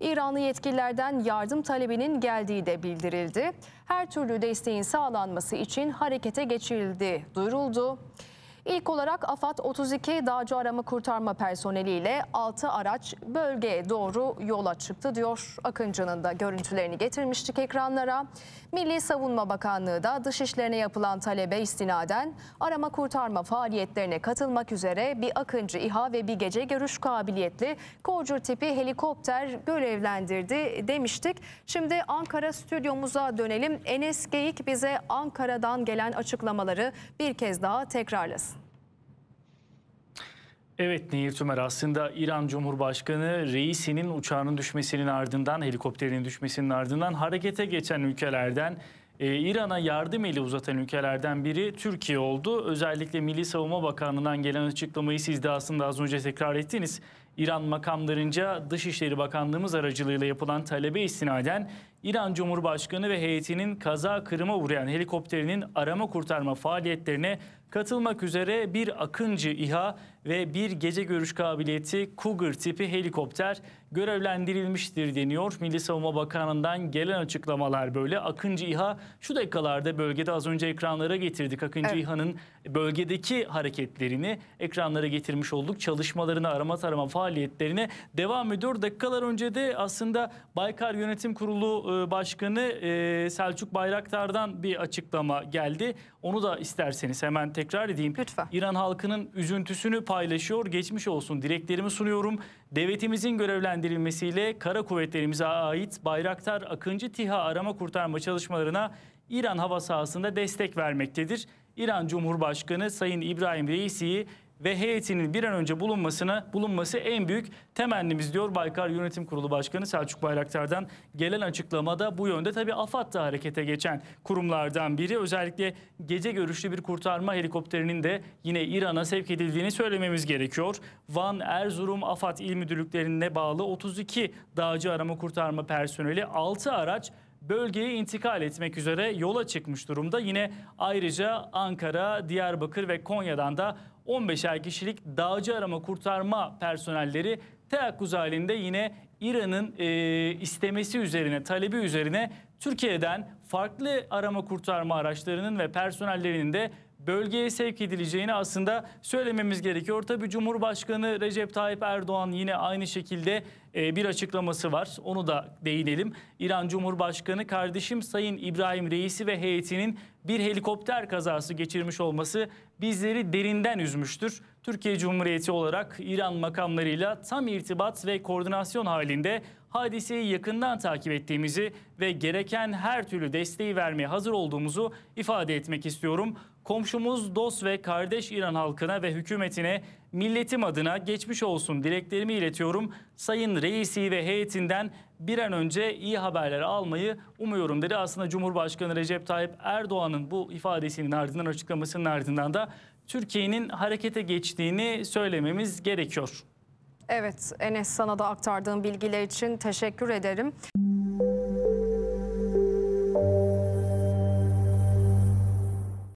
İranlı yetkililerden yardım talebinin geldiği de bildirildi. Her türlü desteğin sağlanması için harekete geçildi, duyuruldu. İlk olarak AFAD 32 dağcı arama kurtarma personeliyle 6 araç bölgeye doğru yola çıktı diyor. Akıncı'nın da görüntülerini getirmiştik ekranlara. Milli Savunma Bakanlığı da dışişlerine yapılan talebe istinaden arama kurtarma faaliyetlerine katılmak üzere bir Akıncı İHA ve bir gece görüş kabiliyetli Kocuğur tipi helikopter görevlendirdi demiştik. Şimdi Ankara stüdyomuza dönelim. Enes Geyik bize Ankara'dan gelen açıklamaları bir kez daha tekrarlasın. Evet Nehir Tümer aslında İran Cumhurbaşkanı reisinin uçağının düşmesinin ardından helikopterinin düşmesinin ardından harekete geçen ülkelerden e, İran'a yardım eli uzatan ülkelerden biri Türkiye oldu. Özellikle Milli Savunma Bakanlığı'ndan gelen açıklamayı siz de aslında az önce tekrar ettiniz. İran makamlarınca Dışişleri Bakanlığımız aracılığıyla yapılan talebe istinaden İran Cumhurbaşkanı ve heyetinin kaza kırıma uğrayan helikopterinin arama kurtarma faaliyetlerine katılmak üzere bir Akıncı İHA ve bir gece görüş kabiliyeti Cougar tipi helikopter görevlendirilmiştir deniyor. Milli Savunma Bakanı'ndan gelen açıklamalar böyle. Akıncı İHA şu dakikalarda bölgede az önce ekranlara getirdik. Akıncı evet. İHA'nın bölgedeki hareketlerini ekranlara getirmiş olduk. Çalışmalarını arama tarama faaliyetlerini faaliyetlerine devam ediyor. Dakikalar önce de aslında Baykar Yönetim Kurulu e, Başkanı e, Selçuk Bayraktar'dan bir açıklama geldi. Onu da isterseniz hemen tekrar edeyim. Lütfen. İran halkının üzüntüsünü paylaşıyor. Geçmiş olsun dileklerimi sunuyorum. Devletimizin görevlendirilmesiyle kara kuvvetlerimize ait Bayraktar Akıncı TİHA arama kurtarma çalışmalarına İran hava sahasında destek vermektedir. İran Cumhurbaşkanı Sayın İbrahim Reisi'yi ve heyetinin bir an önce bulunmasına bulunması en büyük temennimiz diyor Baykar Yönetim Kurulu Başkanı Selçuk Bayraktar'dan gelen açıklamada bu yönde tabi AFAD da harekete geçen kurumlardan biri özellikle gece görüşlü bir kurtarma helikopterinin de yine İran'a sevk edildiğini söylememiz gerekiyor. Van, Erzurum, AFAD il müdürlüklerine bağlı 32 dağcı arama kurtarma personeli 6 araç bölgeye intikal etmek üzere yola çıkmış durumda. Yine ayrıca Ankara, Diyarbakır ve Konya'dan da 15'er kişilik dağcı arama kurtarma personelleri teyakkuz halinde yine İran'ın e, istemesi üzerine, talebi üzerine Türkiye'den farklı arama kurtarma araçlarının ve personellerinin de bölgeye sevk edileceğini aslında söylememiz gerekiyor. Tabi Cumhurbaşkanı Recep Tayyip Erdoğan yine aynı şekilde e, bir açıklaması var. Onu da değinelim. İran Cumhurbaşkanı kardeşim Sayın İbrahim Reisi ve heyetinin bir helikopter kazası geçirmiş olması bizleri derinden üzmüştür. Türkiye Cumhuriyeti olarak İran makamlarıyla tam irtibat ve koordinasyon halinde hadiseyi yakından takip ettiğimizi ve gereken her türlü desteği vermeye hazır olduğumuzu ifade etmek istiyorum. Komşumuz, dost ve kardeş İran halkına ve hükümetine milletim adına geçmiş olsun dileklerimi iletiyorum. Sayın Reisi ve heyetinden bir an önce iyi haberleri almayı umuyorum dedi. Aslında Cumhurbaşkanı Recep Tayyip Erdoğan'ın bu ifadesinin ardından açıklamasının ardından da Türkiye'nin harekete geçtiğini söylememiz gerekiyor. Evet Enes sana da aktardığım bilgiler için teşekkür ederim.